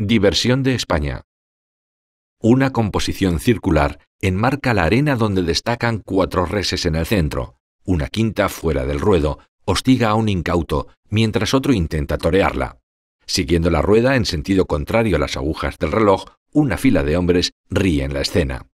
Diversión de España. Una composición circular enmarca la arena donde destacan cuatro reses en el centro, una quinta fuera del ruedo, hostiga a un incauto, mientras otro intenta torearla. Siguiendo la rueda en sentido contrario a las agujas del reloj, una fila de hombres ríe en la escena.